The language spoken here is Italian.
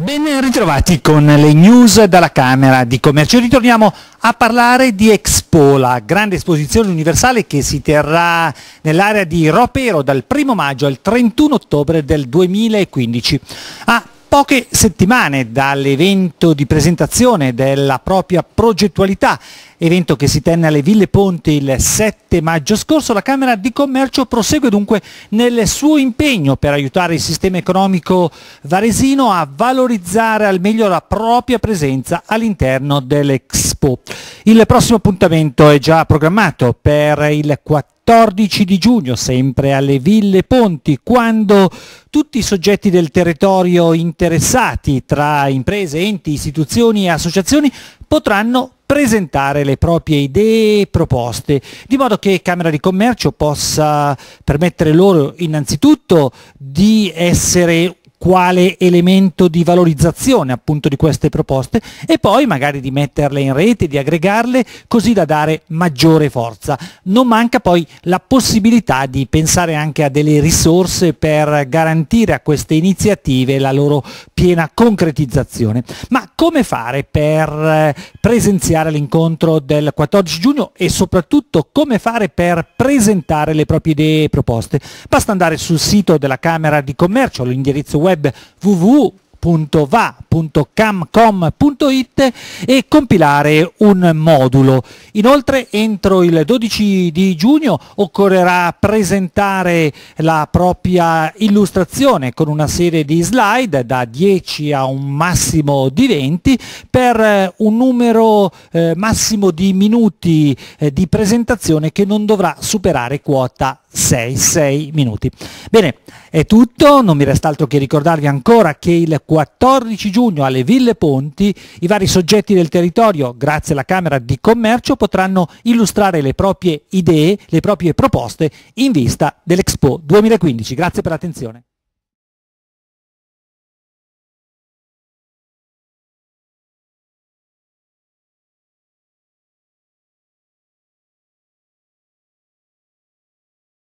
Ben ritrovati con le news dalla Camera di Commercio. Ritorniamo a parlare di Expo, la grande esposizione universale che si terrà nell'area di Ropero dal 1 maggio al 31 ottobre del 2015. A ah, poche settimane dall'evento di presentazione della propria progettualità, evento che si tenne alle Ville Ponte il 7 maggio scorso, la Camera di Commercio prosegue dunque nel suo impegno per aiutare il sistema economico varesino a valorizzare al meglio la propria presenza all'interno dell'Expo. Il prossimo appuntamento è già programmato per il 14 14 di giugno, sempre alle Ville Ponti, quando tutti i soggetti del territorio interessati, tra imprese, enti, istituzioni e associazioni, potranno presentare le proprie idee e proposte, di modo che Camera di Commercio possa permettere loro innanzitutto di essere quale elemento di valorizzazione appunto di queste proposte e poi magari di metterle in rete, di aggregarle così da dare maggiore forza. Non manca poi la possibilità di pensare anche a delle risorse per garantire a queste iniziative la loro piena concretizzazione. Ma come fare per eh, presenziare l'incontro del 14 giugno e soprattutto come fare per presentare le proprie idee e proposte? Basta andare sul sito della Camera di Commercio, all'indirizzo web web www.va.camcom.it e compilare un modulo. Inoltre entro il 12 di giugno occorrerà presentare la propria illustrazione con una serie di slide da 10 a un massimo di 20 per eh, un numero eh, massimo di minuti eh, di presentazione che non dovrà superare quota 6, 6 minuti. Bene, è tutto, non mi resta altro che ricordarvi ancora che il 14 giugno alle Ville Ponti i vari soggetti del territorio, grazie alla Camera di Commercio, potranno illustrare le proprie idee, le proprie proposte in vista dell'Expo 2015. Grazie per l'attenzione.